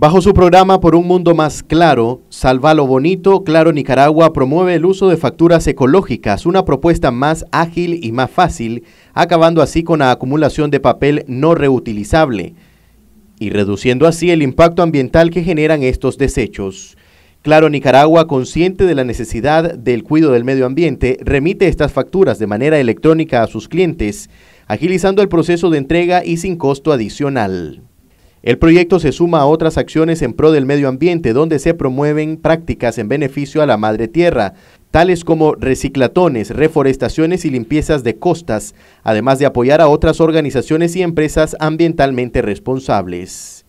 Bajo su programa Por un Mundo Más Claro, Salva lo Bonito, Claro Nicaragua promueve el uso de facturas ecológicas, una propuesta más ágil y más fácil, acabando así con la acumulación de papel no reutilizable y reduciendo así el impacto ambiental que generan estos desechos. Claro Nicaragua, consciente de la necesidad del cuidado del medio ambiente, remite estas facturas de manera electrónica a sus clientes, agilizando el proceso de entrega y sin costo adicional. El proyecto se suma a otras acciones en pro del medio ambiente, donde se promueven prácticas en beneficio a la madre tierra, tales como reciclatones, reforestaciones y limpiezas de costas, además de apoyar a otras organizaciones y empresas ambientalmente responsables.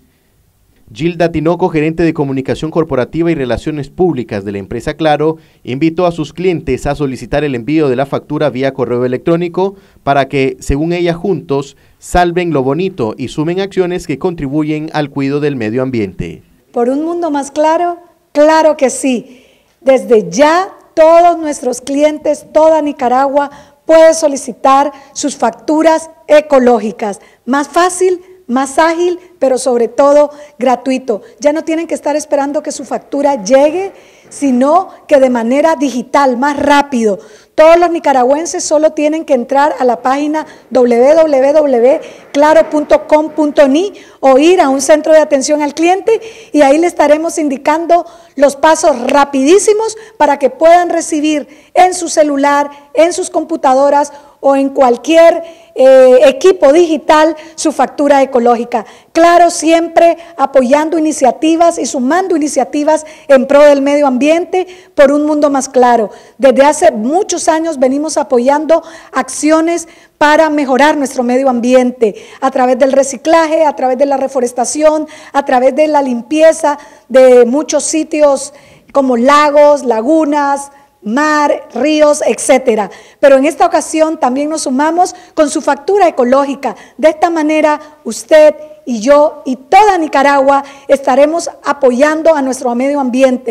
Gilda Tinoco, gerente de comunicación corporativa y relaciones públicas de la empresa Claro, invitó a sus clientes a solicitar el envío de la factura vía correo electrónico para que, según ella, juntos salven lo bonito y sumen acciones que contribuyen al cuidado del medio ambiente. ¿Por un mundo más claro? Claro que sí. Desde ya todos nuestros clientes, toda Nicaragua puede solicitar sus facturas ecológicas. Más fácil, más ágil, pero sobre todo gratuito. Ya no tienen que estar esperando que su factura llegue, sino que de manera digital, más rápido. Todos los nicaragüenses solo tienen que entrar a la página www.claro.com.ni o ir a un centro de atención al cliente y ahí le estaremos indicando los pasos rapidísimos para que puedan recibir en su celular, en sus computadoras o en cualquier eh, equipo digital su factura ecológica. Claro, siempre apoyando iniciativas y sumando iniciativas en pro del medio ambiente por un mundo más claro. Desde hace muchos años venimos apoyando acciones para mejorar nuestro medio ambiente a través del reciclaje, a través de la reforestación, a través de la limpieza de muchos sitios como lagos, lagunas, mar, ríos, etcétera. Pero en esta ocasión también nos sumamos con su factura ecológica. De esta manera, usted y yo y toda Nicaragua estaremos apoyando a nuestro medio ambiente.